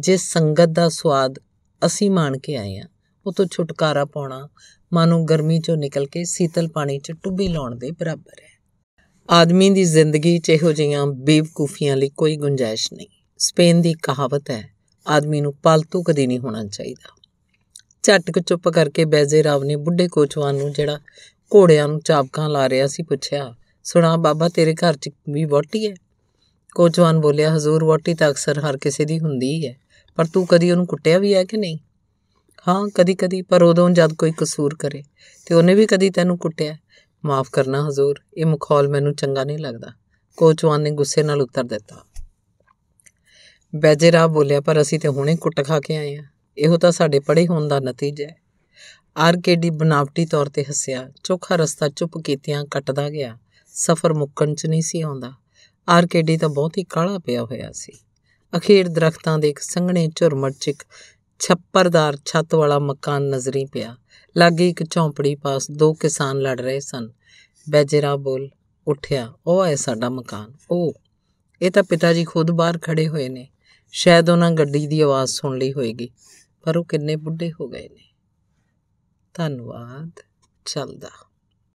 ਜੇ ਸੰਗਤ ਦਾ ਸਵਾਦ ਅਸੀਂ ਮਾਣ ਕੇ ਆਏ ਆ ਉਹ ਤੋਂ ਛੁਟਕਾਰਾ ਪਾਉਣਾ ਮਾਨੋ ਗਰਮੀ ਚੋਂ ਨਿਕਲ ਕੇ ਸੀਤਲ ਪਾਣੀ 'ਚ ਟੁੱਬੀ ਲਾਉਣ ਦੇ ਬਰਾਬਰ ਹੈ ਆਦਮੀ ਦੀ ਜ਼ਿੰਦਗੀ 'ਚ ਇਹੋ ਜਿਹੀਆਂ ਬੇਵਕੂਫੀਆਂ ਲਈ ਕੋਈ ਗੁੰਜਾਇਸ਼ ਨਹੀਂ ਸਪੇਨ ਦੀ ਕਹਾਵਤ ਹੈ ਆਦਮੀ ਨੂੰ ਪਾਲਤੂ ਕਦੀ ਨਹੀਂ ਹੋਣਾ ਚਾਹੀਦਾ ਝਟਕ ਚੁੱਪ ਕਰਕੇ ਬੈਜੇ ਰਾਵ ਨੇ ਬੁੱਢੇ ਕੋਚਵਾਨ ਨੂੰ ਜਿਹੜਾ ਘੋੜਿਆਂ ਨੂੰ ਚਾਬਕਾਂ ਲਾ ਰਿਹਾ ਸੀ ਪੁੱਛਿਆ ਸੁਣਾ ਬਾਬਾ ਤੇਰੇ ਘਰ 'ਚ ਵੀ ਵੋਟੀ ਹੈ ਕੋਚਵਾਨ ਬੋਲਿਆ ਹਜ਼ੂਰ ਵੋਟੀ ਤਾਂ ਅਕਸਰ ਹਰ ਕਿਸੇ ਦੀ ਹੁੰਦੀ ਹੈ ਪਰ ਤੂੰ ਕਦੀ ਉਹਨੂੰ ਕੁੱਟਿਆ ਵੀ ਹੈ ਕਿ ਨਹੀਂ ਹਾਂ ਕਦੀ ਕਦੀ ਪਰ ਉਦੋਂ ਜਦ ਕੋਈ ਕਸੂਰ ਕਰੇ ਤੇ ਉਹਨੇ ਵੀ ਕਦੀ ਤੈਨੂੰ ਕੁੱਟਿਆ ਮਾਫ ਕਰਨਾ ਹਜ਼ੂਰ ਇਹ ਮੁਖੌਲ ਮੈਨੂੰ ਚੰਗਾ ਨਹੀਂ ਲੱਗਦਾ ਕੋਚਵਾਨ ਨੇ ਗੁੱਸੇ ਨਾਲ ਉੱਤਰ ਦਿੱਤਾ ਬੈਜੇਰਾ ਬੋਲਿਆ ਪਰ ਅਸੀਂ ਤੇ ਹੁਣੇ ਕੁੱਟ ਖਾ ਕੇ ਆਏ ਆ ਇਹੋ ਤਾਂ ਸਾਡੇ ਪੜੇ ਹੋਣ ਦਾ ਨਤੀਜਾ ਹੈ ਆਰਕੇਡੀ ਬਨਾਵਟੀ ਤੌਰ ਤੇ ਹੱਸਿਆ ਚੋਖਾ ਰਸਤਾ ਚੁੱਪ ਕੀਤਿਆਂ ਕੱਟਦਾ ਗਿਆ ਸਫ਼ਰ ਮੁੱਕਣ 'ਚ ਨਹੀਂ ਸੀ ਆਉਂਦਾ ਆਰਕੇਡੀ ਤਾਂ ਬਹੁਤ ਹੀ ਕਾਲਾ ਪਿਆ ਹੋਇਆ ਸੀ ਅਖੀਰ ਦਰਖਤਾਂ ਦੇ ਇੱਕ ਸੰਘਣੇ ਝੁਰਮਟ 'ਚ ਇੱਕ ਛੱਪਰਦਾਰ ਛੱਤ ਵਾਲਾ ਮਕਾਨ ਨਜ਼ਰੀ ਪਿਆ ਲਾਗੇ ਇੱਕ ਝੌਂਪੜੀ ਪਾਸ ਦੋ ਕਿਸਾਨ ਲੜ ਰਹੇ ਸਨ ਬੈਜਰਾ ਬੋਲ ਉੱਠਿਆ ਉਹ ਹੈ ਸਾਡਾ ਮਕਾਨ ਉਹ ਇਹ ਤਾਂ ਪਿਤਾ ਜੀ ਖੁਦ ਬਾਹਰ ਖੜੇ ਹੋਏ ਨੇ ਸ਼ਾਇਦ ਉਹਨਾਂ ਗੱਡੀ ਦੀ ਆਵਾਜ਼ ਸੁਣ ਲਈ ਹੋਏਗੀ ਪਰ ਉਹ ਕਿੰਨੇ ਬੁੱਢੇ ਹੋ ਗਏ ਨੇ ਧੰਨਵਾਦ ਚੱਲਦਾ